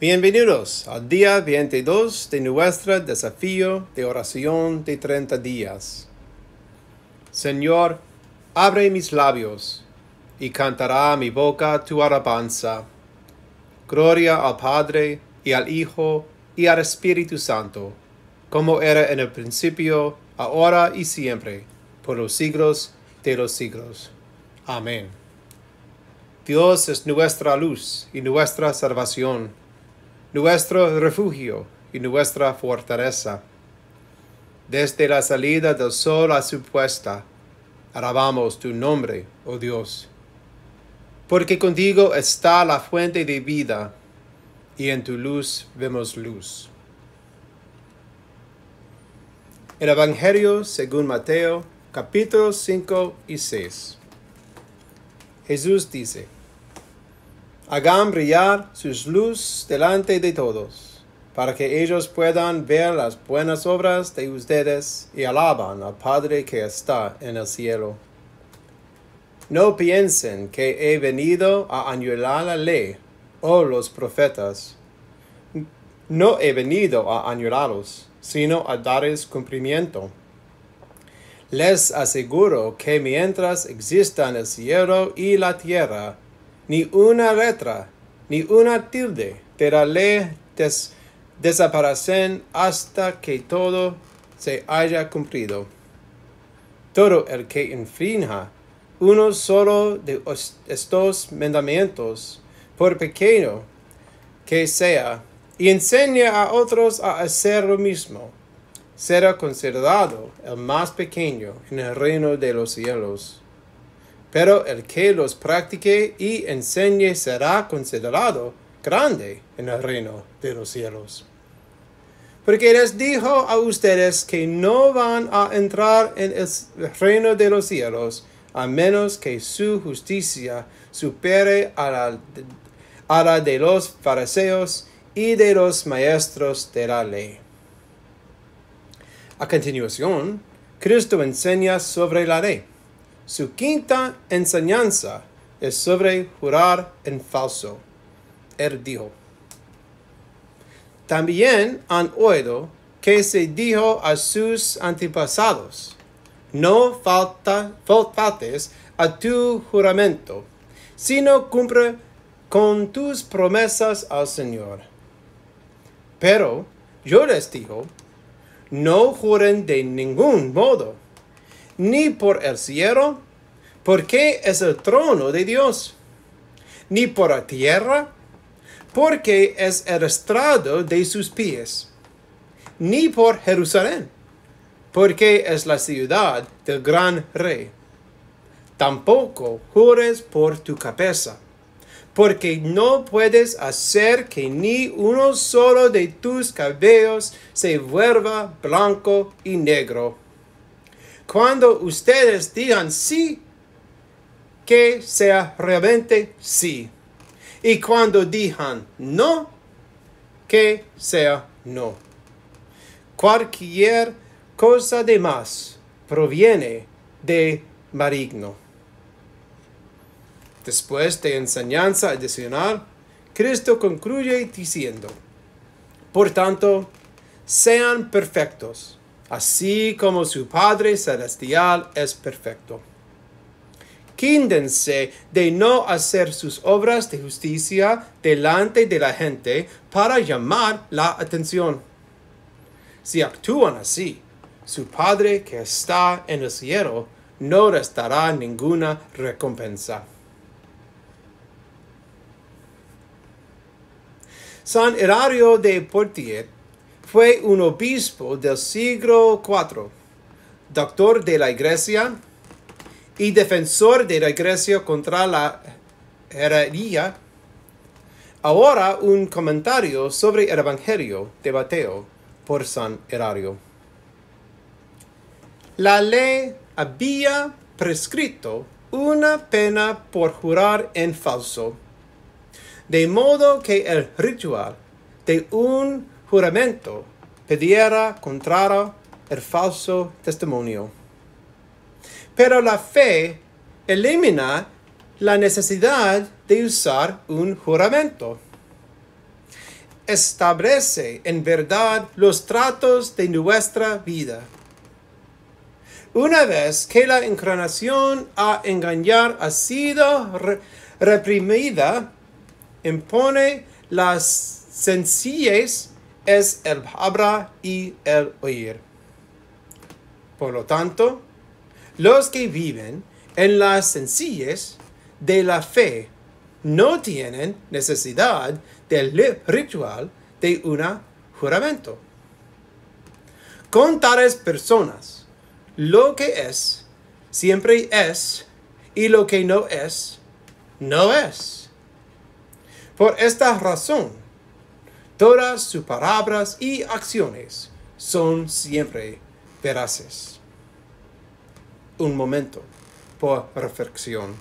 Bienvenidos al día 22 de nuestro desafío de oración de treinta días. Señor, abre mis labios y cantará mi boca tu alabanza. Gloria al Padre y al Hijo y al Espíritu Santo, como era en el principio, ahora y siempre, por los siglos de los siglos. Amén. Dios es nuestra luz y nuestra salvación nuestro refugio y nuestra fortaleza. Desde la salida del sol a su puesta, alabamos tu nombre, oh Dios. Porque contigo está la fuente de vida, y en tu luz vemos luz. El Evangelio según Mateo, capítulos 5 y 6. Jesús dice, hagan brillar sus luz delante de todos, para que ellos puedan ver las buenas obras de ustedes y alaban al Padre que está en el cielo. No piensen que he venido a anular la ley o oh los profetas. No he venido a anularlos, sino a darles cumplimiento. Les aseguro que mientras existan el cielo y la tierra, ni una letra, ni una tilde de la ley desaparecen hasta que todo se haya cumplido. Todo el que infrinja uno solo de estos mandamientos, por pequeño que sea, y enseña a otros a hacer lo mismo, será considerado el más pequeño en el reino de los cielos pero el que los practique y enseñe será considerado grande en el reino de los cielos. Porque les dijo a ustedes que no van a entrar en el reino de los cielos a menos que su justicia supere a la, de los fariseos y de los maestros de la ley. A continuación, Cristo enseña sobre la ley. Su quinta enseñanza es sobre jurar en falso. Él dijo. También han oído que se dijo a sus antepasados, no falta, faltes a tu juramento, sino cumple con tus promesas al Señor. Pero yo les digo, no juren de ningún modo, ni por el cielo, porque es el trono de Dios, ni por la tierra, porque es el estrado de sus pies, ni por Jerusalén, porque es la ciudad del gran rey. Tampoco jures por tu cabeza, porque no puedes hacer que ni uno solo de tus cabellos se vuelva blanco y negro. Cuando ustedes digan sí, que sea realmente sí. Y cuando digan no, que sea no. Cualquier cosa de más proviene de Marigno. Después de enseñanza adicional, Cristo concluye diciendo, por tanto, sean perfectos así como su Padre Celestial es perfecto. Quíndense de no hacer sus obras de justicia delante de la gente para llamar la atención. Si actúan así, su Padre que está en el cielo no restará ninguna recompensa. San Herario de Portier fue un obispo del siglo IV, doctor de la iglesia y defensor de la iglesia contra la herrería. Ahora un comentario sobre el Evangelio de Mateo por San Erario. La ley había prescrito una pena por jurar en falso, de modo que el ritual de un juramento pidiera contra el falso testimonio. Pero la fe elimina la necesidad de usar un juramento. Establece en verdad los tratos de nuestra vida. Una vez que la encarnación a engañar ha sido reprimida, impone las sencillas es el habra y el oír. Por lo tanto, los que viven en las sencillas de la fe no tienen necesidad del ritual de un juramento. Con tales personas, lo que es siempre es y lo que no es, no es. Por esta razón, Todas sus palabras y acciones son siempre veraces. Un momento por reflexión.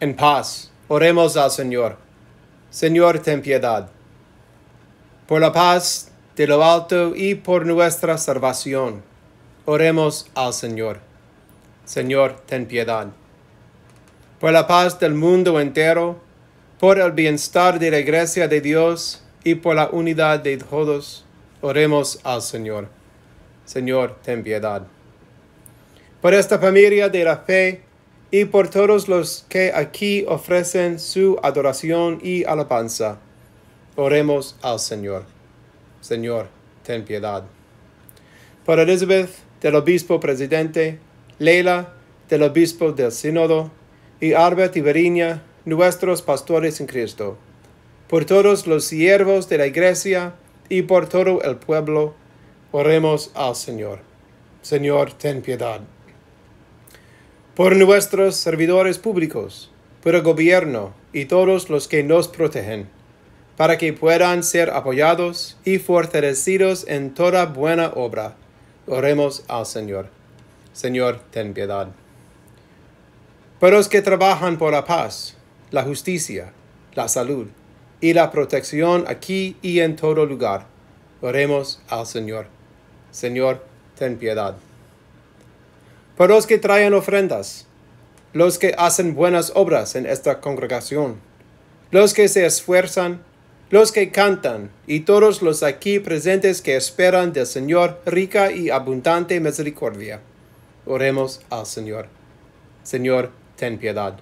En paz, oremos al Señor. Señor, ten piedad. Por la paz de lo alto y por nuestra salvación, oremos al Señor. Señor, ten piedad. Por la paz del mundo entero, por el bienestar de la iglesia de Dios y por la unidad de todos, oremos al Señor. Señor, ten piedad. Por esta familia de la fe, y por todos los que aquí ofrecen su adoración y alabanza. Oremos al Señor. Señor, ten piedad. Por Elizabeth, del obispo presidente, Leila, del obispo del sínodo, y Albert Iberiña, nuestros pastores en Cristo. Por todos los siervos de la iglesia y por todo el pueblo, oremos al Señor. Señor, ten piedad por nuestros servidores públicos, por el gobierno y todos los que nos protegen, para que puedan ser apoyados y fortalecidos en toda buena obra. Oremos al Señor. Señor, ten piedad. Por los que trabajan por la paz, la justicia, la salud y la protección aquí y en todo lugar. Oremos al Señor. Señor, ten piedad por los que traen ofrendas, los que hacen buenas obras en esta congregación, los que se esfuerzan, los que cantan, y todos los aquí presentes que esperan del Señor rica y abundante misericordia. Oremos al Señor. Señor, ten piedad.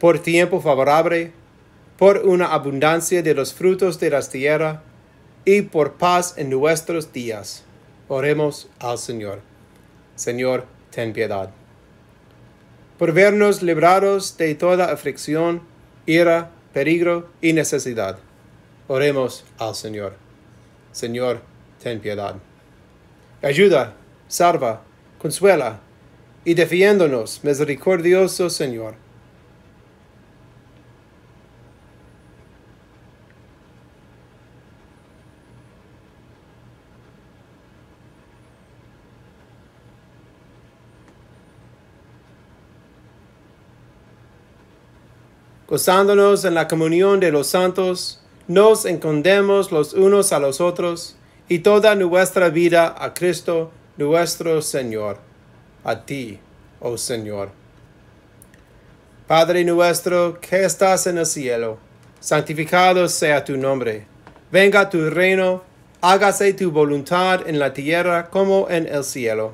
Por tiempo favorable, por una abundancia de los frutos de la tierra, y por paz en nuestros días. Oremos al Señor. Señor, ten piedad. Por vernos librados de toda aflicción, ira, peligro y necesidad. Oremos al Señor. Señor, ten piedad. Ayuda, salva, consuela y defiéndonos, misericordioso Señor gozándonos en la comunión de los santos, nos encondemos los unos a los otros y toda nuestra vida a Cristo nuestro Señor, a ti, oh Señor. Padre nuestro que estás en el cielo, santificado sea tu nombre, venga tu reino, hágase tu voluntad en la tierra como en el cielo.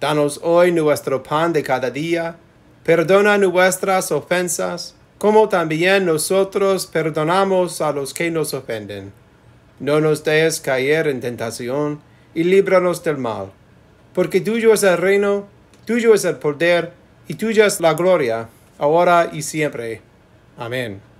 Danos hoy nuestro pan de cada día, perdona nuestras ofensas, como también nosotros perdonamos a los que nos ofenden. No nos dejes caer en tentación, y líbranos del mal. Porque tuyo es el reino, tuyo es el poder, y tuya es la gloria, ahora y siempre. Amén.